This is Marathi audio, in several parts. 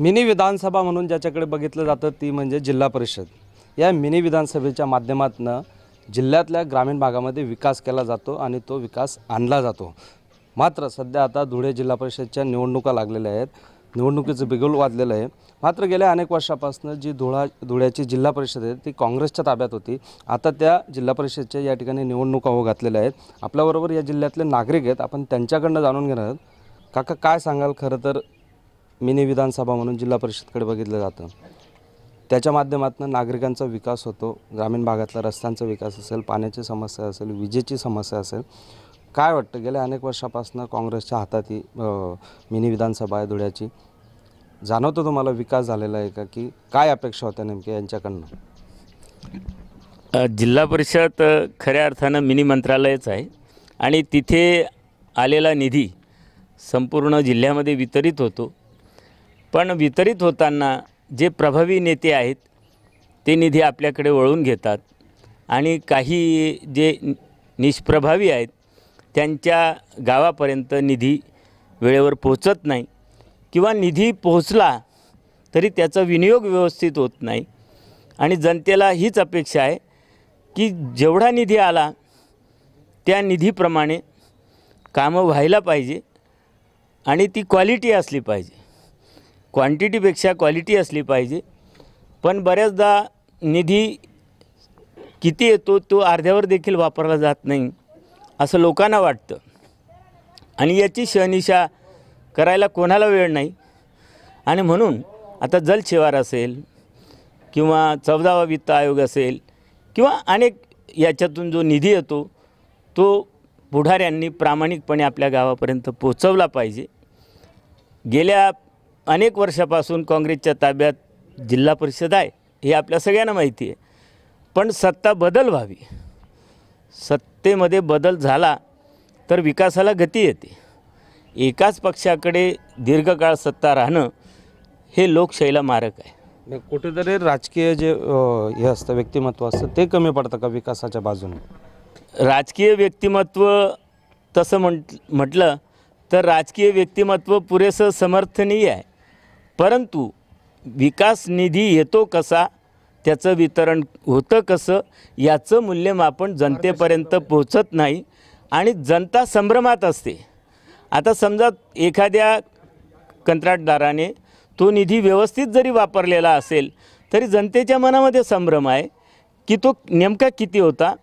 मिनी विधानसभा म्हणून ज्याच्याकडे बघितलं जातं ती म्हणजे जिल्हा परिषद या मिनी विधानसभेच्या माध्यमातून जिल्ह्यातल्या ग्रामीण भागामध्ये विकास केला जातो आणि तो विकास आणला जातो मात्र सध्या आता धुळे जिल्हा परिषदच्या निवडणुका लागलेल्या आहेत निवडणुकीचं बिगुल वाजलेलं आहे मात्र गेल्या अनेक वर्षापासून जी धुळा धुळ्याची जिल्हा परिषद आहे ती काँग्रेसच्या ताब्यात होती आता त्या जिल्हा परिषदच्या या ठिकाणी निवडणुका हो घातलेल्या आहेत आपल्याबरोबर या जिल्ह्यातले नागरिक आहेत आपण त्यांच्याकडनं जाणून घेणार आहोत काका काय सांगाल खरं तर मिनी विधानसभा म्हणून जिल्हा परिषदकडे बघितलं जातं त्याच्या माध्यमातून नागरिकांचा विकास होतो ग्रामीण भागातला रस्त्यांचा विकास असेल पाण्याची समस्या असेल विजेची समस्या असेल काय वाटतं गेल्या अनेक वर्षापासून काँग्रेसच्या हातात ही मिनी विधानसभा आहे धुळ्याची जाणवतो तुम्हाला विकास झालेला आहे का की काय अपेक्षा होत्या नेमक्या यांच्याकडनं जिल्हा परिषद खऱ्या अर्थानं मिनी मंत्रालयच आहे आणि तिथे आलेला निधी संपूर्ण जिल्ह्यामध्ये वितरित होतो पण वितरित होताना जे प्रभावी नेते आहेत ते निधी आपल्याकडे वळून घेतात आणि काही जे निष्प्रभावी आहेत त्यांच्या गावापर्यंत निधी वेळेवर पोहोचत नाही किंवा निधी पोहोचला तरी त्याचा विनियोग व्यवस्थित होत नाही आणि जनतेला हीच अपेक्षा आहे की जेवढा निधी आला त्या निधीप्रमाणे कामं व्हायला पाहिजे आणि ती क्वालिटी असली पाहिजे क्वांटिटीपेक्षा क्वालिटी असली पाहिजे पण बऱ्याचदा निधी किती येतो तो अर्ध्यावर देखील वापरला जात नाही असं लोकांना वाटतं आणि याची शहनिशा करायला कोणाला वेळ नाही आणि म्हणून आता जलशेवार असेल किंवा चौदावा वित्त आयोग असेल किंवा अनेक याच्यातून जो निधी येतो तो पुढाऱ्यांनी प्रामाणिकपणे आपल्या गावापर्यंत पोचवला पाहिजे गेल्या अनेक वर्षापासून काँग्रेसच्या ताब्यात जिल्हा परिषद आहे हे आपल्या सगळ्यांना माहिती आहे पण सत्ता बदल व्हावी सत्तेमध्ये बदल झाला तर विकासाला गती येते एकाच पक्षाकडे दीर्घकाळ सत्ता राहणं हे लोकशाहीला मारक आहे कुठेतरी राजकीय जे हे असतं व्यक्तिमत्व असतं ते कमी पडतं का विकासाच्या बाजूने राजकीय व्यक्तिमत्व तसं म्हट म्हटलं तर राजकीय व्यक्तिमत्व पुरेसं समर्थनीय आहे परंतु विकास निधी येतो कसा त्याचं वितरण होतं कसं याचं मूल्यमापन जनतेपर्यंत पोहोचत नाही आणि जनता संभ्रमात असते आता समजा एखाद्या कंत्राटदाराने तो निधी व्यवस्थित जरी वापरलेला असेल तरी जनतेच्या मनामध्ये संभ्रम आहे की तो नेमका किती होता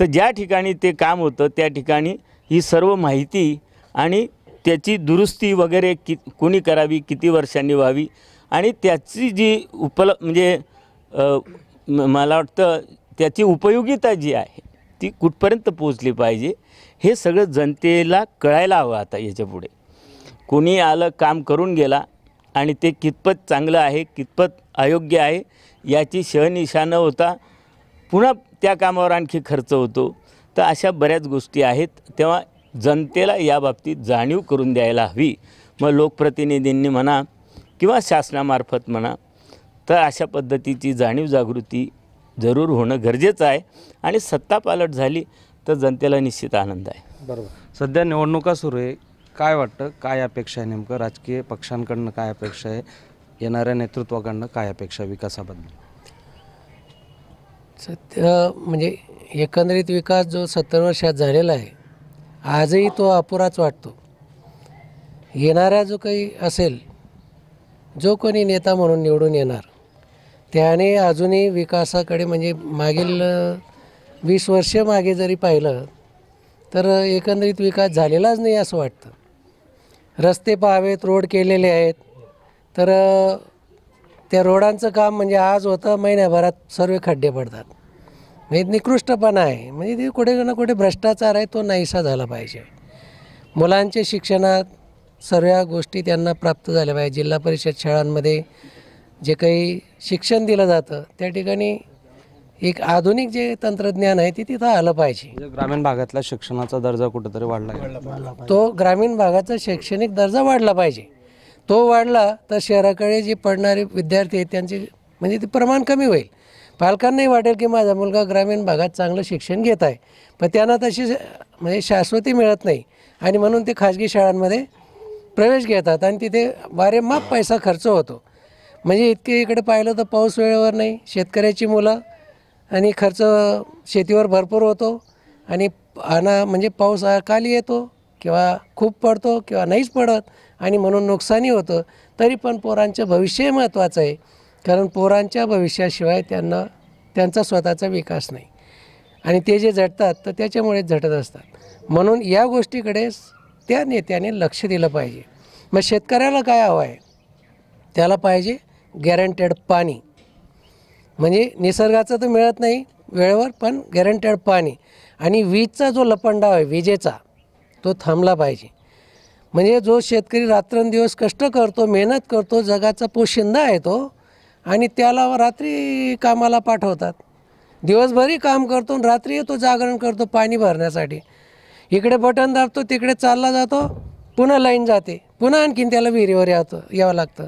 तर ज्या ठिकाणी ते काम होतं त्या ठिकाणी ही सर्व माहिती आणि त्याची दुरुस्ती वगैरे कि कोणी करावी किती वर्षांनी व्हावी आणि त्याची जी उपल म्हणजे मला वाटतं त्याची उपयोगिता जी आहे ती कुठपर्यंत पोचली पाहिजे हे सगळं जनतेला कळायला हवं आता याच्यापुढे कोणी आलं काम करून गेला आणि ते कितपत चांगलं आहे कितपत अयोग्य आहे याची शहनिशानं होता पुन्हा त्या कामावर आणखी खर्च होतो तर अशा बऱ्याच गोष्टी आहेत तेव्हा जनतेला याबाबतीत जाणीव करून द्यायला हवी मग लोकप्रतिनिधींनी म्हणा किंवा शासनामार्फत म्हणा तर अशा पद्धतीची जाणीव जागृती जरूर होणं गरजेचं आहे आणि सत्ता पालट झाली तर जनतेला निश्चित आनंद आहे बरोबर सध्या निवडणुका सुरू आहे काय वाटतं काय अपेक्षा आहे नेमकं राजकीय पक्षांकडनं काय अपेक्षा आहे येणाऱ्या नेतृत्वाकडनं काय अपेक्षा आहे विकासाबद्दल सत्य म्हणजे एकंदरीत विकास जो सत्तर वर्षात झालेला आहे आजही तो अपुराच वाटतो येणारा जो काही असेल जो कोणी नेता म्हणून निवडून येणार त्याने अजूनही विकासाकडे म्हणजे मागील वीस वर्ष मागे जरी पाहिलं तर एकंदरीत विकास झालेलाच नाही असं वाटतं रस्ते पाहावेत रोड केलेले आहेत तर त्या रोडांचं काम म्हणजे आज होतं महिन्याभरात सर्व खड्डे पडतात म्हणजे निकृष्टपणा आहे म्हणजे ते कुठे ना कुठे भ्रष्टाचार आहे तो नाहीसा झाला पाहिजे मुलांचे शिक्षणात सर्व गोष्टी त्यांना प्राप्त झाल्या पाहिजे जिल्हा परिषद शाळांमध्ये जे काही शिक्षण दिलं जातं त्या ठिकाणी एक आधुनिक जे तंत्रज्ञान आहे ते तिथं आलं पाहिजे म्हणजे ग्रामीण भागातला शिक्षणाचा दर्जा कुठंतरी वाढला तो ग्रामीण भागाचा शैक्षणिक दर्जा वाढला पाहिजे तो वाढला तर शहराकडे जे पडणारे विद्यार्थी आहेत त्यांचे म्हणजे ते प्रमाण कमी होईल पालकांनाही वाटेल की माझा मुलगा ग्रामीण भागात चांगलं शिक्षण घेत आहे पण त्यांना तशी म्हणजे शाश्वती मिळत नाही आणि म्हणून ते खाजगी शाळांमध्ये प्रवेश घेतात आणि तिथे वारेमाप पैसा खर्च होतो म्हणजे इतके इकडे पाहिलं तर पाऊस वेळेवर नाही शेतकऱ्याची मुलं आणि खर्च शेतीवर भरपूर होतो आणि आणा म्हणजे पाऊस अकाली येतो किंवा खूप पडतो किंवा नाहीच पडत आणि म्हणून नुकसानी होतं तरी पण पोरांचं भविष्य महत्त्वाचं आहे कारण पोरांच्या भविष्याशिवाय त्यांना त्यांचा स्वतःचा विकास नाही आणि ते जे झटतात तर त्याच्यामुळेच झटत असतात म्हणून या गोष्टीकडे त्या नेत्याने लक्ष दिलं पाहिजे मग शेतकऱ्याला काय हवं आहे त्याला पाहिजे गॅरंटेड पाणी म्हणजे निसर्गाचं तर मिळत नाही वेळेवर पण गॅरंटेड पाणी आणि वीजचा जो लपंडाव आहे विजेचा तो थांबला पाहिजे म्हणजे जो शेतकरी रात्रंदिवस कष्ट करतो मेहनत करतो जगाचा पोशिंदा आहे तो आणि त्याला रात्री कामाला पाठवतात दिवसभरही काम करतो आणि रात्री तो जागरण करतो पाणी भरण्यासाठी इकडे बटन दाबतो तिकडे चालला जातो पुन्हा लाईन जाते पुन्हा आणखीन त्याला विहिरीवर यावतो यावं लागतं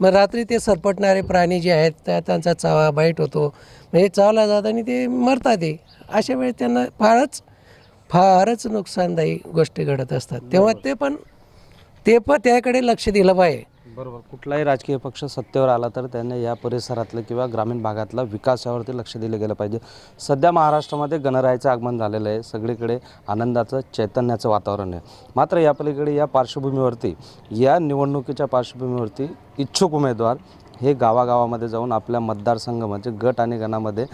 मग रात्री ते सरपटणारे प्राणी जे आहेत त्या त्यांचा चावा बाईट होतो म्हणजे चावला जात आणि ते मरतात ते अशा वेळी त्यांना फारच फारच नुकसानदायी गोष्टी घडत असतात तेव्हा ते पण ते पण त्याकडे लक्ष दिलं पाहिजे बरोबर कुठलाही राजकीय पक्ष सत्तेवर आला तर त्याने या परिसरातलं किंवा ग्रामीण भागातला विकासावरती लक्ष दिलं गेलं पाहिजे सध्या महाराष्ट्रामध्ये गणरायाचं आगमन झालेलं आहे सगळीकडे आनंदाचं चैतन्याचं वातावरण आहे मात्र या पलीकडे या पार्श्वभूमीवरती या निवडणुकीच्या पार्श्वभूमीवरती इच्छुक उमेदवार हे गावागावामध्ये जाऊन आपल्या मतदारसंघ म्हणजे गट आणि गणामध्ये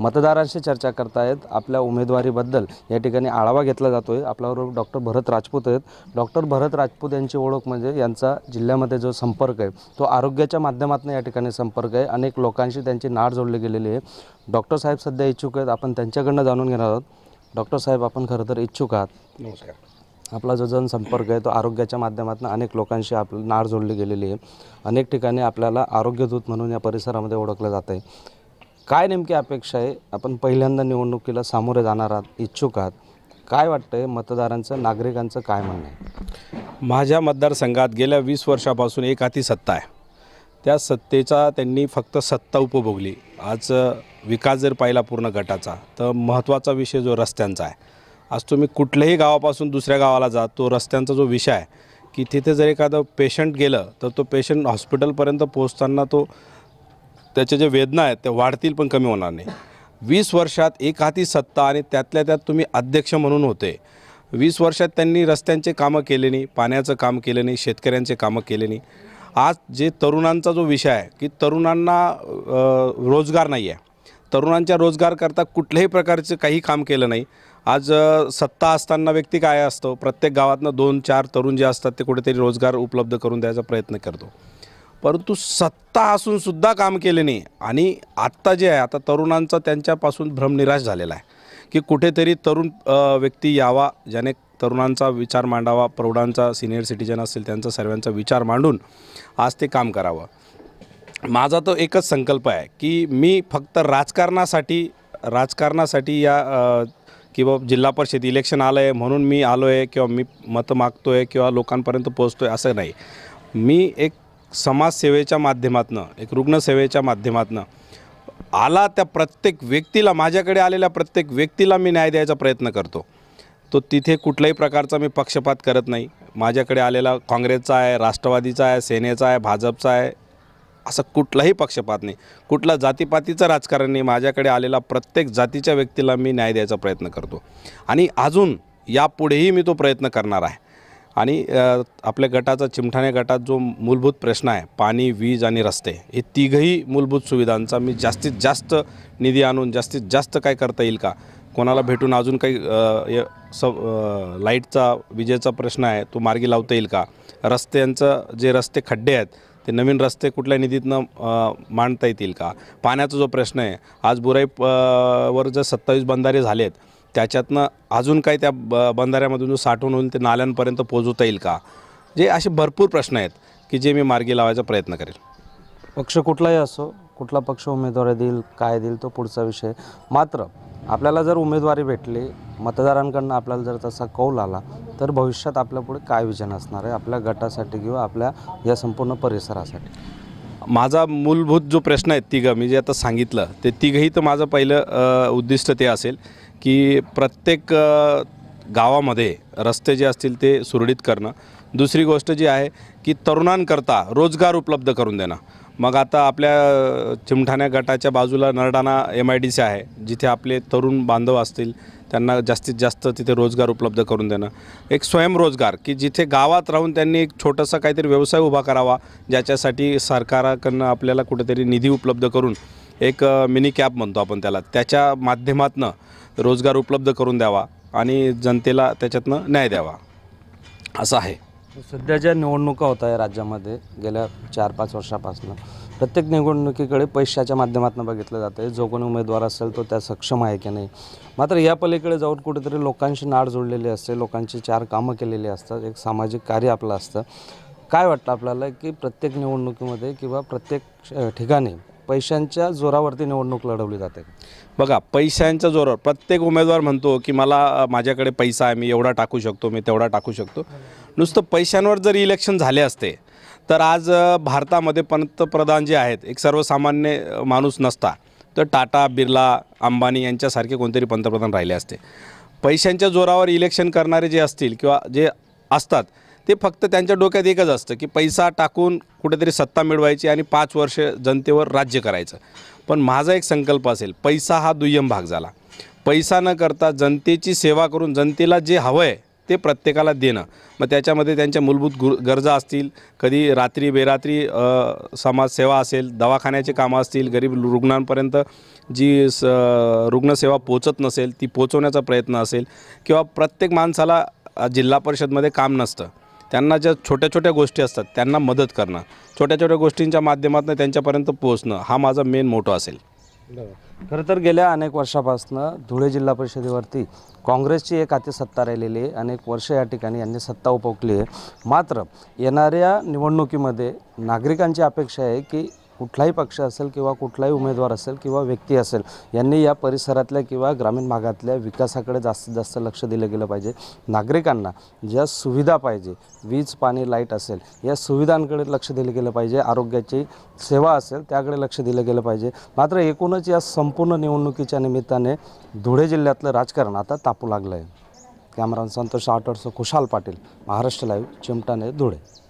मतदारांशी चर्चा करतायत आपल्या उमेदवारीबद्दल या ठिकाणी आढावा घेतला जातो आहे आपल्याबरोबर डॉक्टर भरत राजपूत आहेत डॉक्टर भरत राजपूत यांची ओळख म्हणजे यांचा जिल्ह्यामध्ये जो संपर्क आहे तो आरोग्याच्या माध्यमातून या ठिकाणी संपर्क आहे अनेक लोकांशी त्यांची नाड जोडली गेलेली आहे डॉक्टर साहेब सध्या इच्छुक आहेत आपण त्यांच्याकडनं जाणून घेणार आहोत डॉक्टर साहेब आपण खरं तर इच्छुक आहात नमस्कार आपला जो जनसंपर्क आहे तो आरोग्याच्या माध्यमातून अनेक लोकांशी आप नार जोडली गेलेली आहे अनेक ठिकाणी आपल्याला आरोग्यदूत म्हणून या परिसरामध्ये ओळखलं जात आहे काय नेमकी अपेक्षा आहे आपण पहिल्यांदा निवडणुकीला सामोरे जाणार आहात इच्छुक आहात काय वाटतंय मतदारांचं नागरिकांचं काय म्हणणं आहे माझ्या मतदारसंघात गेल्या वीस वर्षापासून एक हाती सत्ता आहे त्या सत्तेचा त्यांनी फक्त सत्ता उपभोगली आज विकास जर पाहिला पूर्ण गटाचा तर महत्त्वाचा विषय जो रस्त्यांचा आहे आज तुम्ही कुठल्याही गावापासून दुसऱ्या गावाला जा तो रस्त्यांचा जो विषय आहे की तिथे जर एखादं पेशंट गेलं तर तो पेशंट हॉस्पिटलपर्यंत पोहोचताना तो त्याच्या ज्या वेदना आहेत त्या वाढतील पण कमी होणार नाही वीस वर्षात एक हाती सत्ता आणि त्यातल्या त्यात तुम्ही अध्यक्ष म्हणून होते वीस वर्षात त्यांनी रस्त्यांचे कामं केले नाही पाण्याचं काम केलं नाही शेतकऱ्यांचे कामं केले नाही आज जे तरुणांचा जो विषय आहे की तरुणांना रोजगार नाही आहे तरुणांच्या रोजगारकरता कुठल्याही प्रकारचं काही काम केलं नाही आज सत्ता असताना व्यक्ती काय असतो प्रत्येक गावातनं दोन चार तरुण जे असतात ते कुठेतरी रोजगार उपलब्ध करून द्यायचा प्रयत्न करतो परंतु सत्ता असूनसुद्धा काम केले नाही आणि आत्ता जे आहे आता तरुणांचा त्यांच्यापासून भ्रमनिराश झालेला आहे की कुठेतरी तरुण व्यक्ती यावा ज्याने तरुणांचा विचार मांडावा प्रौढांचा सिनियर सिटीजन असेल त्यांचा सर्वांचा विचार मांडून आज ते काम करावं माझा तो एकच संकल्प आहे की मी फक्त राजकारणासाठी राजकारणासाठी या की बाबा जिल्हा परिषद इलेक्शन आलं आहे म्हणून मी आलो आहे किंवा मी मतं मागतो आहे किंवा लोकांपर्यंत पोचतो आहे असं नाही मी एक समाजसेवेच्या माध्यमातून एक रुग्णसेवेच्या माध्यमातनं आला त्या प्रत्येक व्यक्तीला माझ्याकडे आलेल्या प्रत्येक व्यक्तीला मी न्याय द्यायचा प्रयत्न करतो तो तिथे कुठल्याही प्रकारचा मी पक्षपात करत नाही माझ्याकडे आलेला काँग्रेसचा आहे राष्ट्रवादीचा आहे सेनेचा आहे भाजपचा आहे असा कुठलाही पक्षपात नाही कुठला जातीपातीचं राजकारण नाही माझ्याकडे आलेला प्रत्येक जातीच्या व्यक्तीला मी न्याय द्यायचा प्रयत्न करतो आणि अजून यापुढेही मी तो प्रयत्न करणार आहे आणि आपल्या गटाचा चिमठाणे गटात जो मूलभूत प्रश्न आहे पाणी वीज आणि रस्ते हे तिघही मूलभूत सुविधांचा मी जास्तीत जास्त निधी आणून जास्तीत जास्त काय करता येईल का कोणाला भेटून अजून काही स लाईटचा विजेचा प्रश्न आहे तो मार्गी लावता येईल का रस्त्यांचं जे रस्ते खड्डे आहेत ते नवीन रस्ते कुठल्या निधीतनं मांडता येतील का पाण्याचा जो प्रश्न आहे आज बुराई वर जर सत्तावीस बंधारे झालेत त्याच्यातनं अजून काही त्या ब बंधाऱ्यामधून जो साठवण होईल ते नाल्यांपर्यंत पोहोचवता येईल का जे असे भरपूर प्रश्न आहेत की जे मी मार्गी लावायचा प्रयत्न करेल पक्ष कुठलाही असो कुठला पक्ष उमेदवारी देईल काय देईल तो पुढचा विषय मात्र आपल्याला जर उमेदवारी भेटली मतदारांकडून आपल्याला जर तसा कौल आला तर भविष्यात आपल्यापुढे काय विजन असणार आहे आपल्या गटासाठी किंवा आपल्या या संपूर्ण परिसरासाठी माझा मूलभूत जो प्रश्न आहे तिघं मी जे आता सांगितलं ते तिघंही तर माझं पहिलं उद्दिष्ट ते असेल की प्रत्येक गावामध्ये रस्ते जे असतील ते सुरळीत करणं दुसरी गोष्ट जी आहे की तरुणांकरता रोजगार उपलब्ध करून देणं मग आता आपल्या चिमठाण्या गटाच्या बाजूला Nardana M I D C आहे जिथे आपले तरुण बांधव असतील त्यांना जास्तीत जास्त तिथे रोजगार उपलब्ध करून देणं एक स्वयंरोजगार की जिथे गावात राहून त्यांनी एक छोटासा काहीतरी व्यवसाय उभा करावा ज्याच्यासाठी सरकाराकडनं आपल्याला कुठेतरी निधी उपलब्ध करून एक मिनी कॅब म्हणतो आपण त्याला त्याच्या माध्यमातनं रोजगार उपलब्ध करून द्यावा आणि जनतेला त्याच्यातनं न्याय द्यावा असं आहे सध्या ज्या निवडणुका होत आहे राज्यामध्ये गेल्या चार पाच वर्षापासून प्रत्येक निवडणुकीकडे पैशाच्या माध्यमातून बघितलं जातं आहे जो कोणी उमेदवार असेल तो त्या सक्षम आहे की नाही मात्र या पलीकडे जाऊन कुठेतरी लोकांशी नाड जोडलेली असते लोकांची चार कामं केलेली असतात एक सामाजिक कार्य आपलं असतं काय वाटतं आपल्याला की प्रत्येक निवडणुकीमध्ये किंवा प्रत्येक ठिकाणी पैशांच्या जोरावरती निवडणूक लढवली जाते बघा पैशांच्या जोरावर प्रत्येक उमेदवार म्हणतो की मला माझ्याकडे पैसा आहे मी एवढा टाकू शकतो मी तेवढा टाकू शकतो नुसतं पैशांवर जर इलेक्शन झाले असते तर आज भारतामध्ये पंतप्रधान जे आहेत एक सर्वसामान्य माणूस नसता तर टाटा बिर्ला अंबानी यांच्यासारखे कोणतरी पंतप्रधान राहिले असते पैशांच्या जोरावर इलेक्शन करणारे जे असतील किंवा जे असतात ते फक्त त्यांच्या डोक्यात एकच असतं की पैसा टाकून कुठेतरी सत्ता मिळवायची आणि पाच वर्ष जनतेवर राज्य करायचं पण माझा एक संकल्प असेल पैसा हा दुय्यम भाग झाला पैसा न करता जनतेची सेवा करून जनतेला जे हवं आहे ते प्रत्येकाला देणं मग त्याच्यामध्ये त्यांच्या मूलभूत गु गरजा असतील कधी रात्री बेरात्री समाजसेवा असेल दवाखान्याचे कामं असतील गरीब रुग्णांपर्यंत जी स रुग्णसेवा पोचत नसेल ती पोचवण्याचा प्रयत्न असेल किंवा प्रत्येक माणसाला जिल्हा परिषदमध्ये काम नसतं त्यांना ज्या छोट्या छोट्या गोष्टी असतात त्यांना मदत करणं छोट्या छोट्या गोष्टींच्या माध्यमातून त्यांच्यापर्यंत पोहोचणं हा माझा मेन मोठं असेल खरं तर गेल्या अनेक वर्षापासून धुळे जिल्हा परिषदेवरती काँग्रेसची एक आती सत्ता राहिलेली आहे अनेक वर्ष या ठिकाणी यांनी सत्ता उपवकली आहे मात्र येणाऱ्या निवडणुकीमध्ये नागरिकांची अपेक्षा आहे की कुठलाही पक्ष असेल किंवा कुठलाही उमेदवार असेल किंवा व्यक्ती असेल यांनी या परिसरातल्या किंवा ग्रामीण भागातल्या विकासाकडे जास्तीत जास्त लक्ष दिलं गेलं पाहिजे नागरिकांना ज्या सुविधा पाहिजे वीज पाणी लाईट असेल या सुविधांकडे लक्ष दिलं गेलं पाहिजे आरोग्याची सेवा असेल त्याकडे लक्ष दिलं गेलं पाहिजे मात्र एकूणच या संपूर्ण निवडणुकीच्या निमित्ताने धुळे जिल्ह्यातलं राजकारण आता तापू लागलं आहे कॅमेरान संतोष आठवडसो खुशाल पाटील महाराष्ट्र लाईव्ह चिमटाने धुळे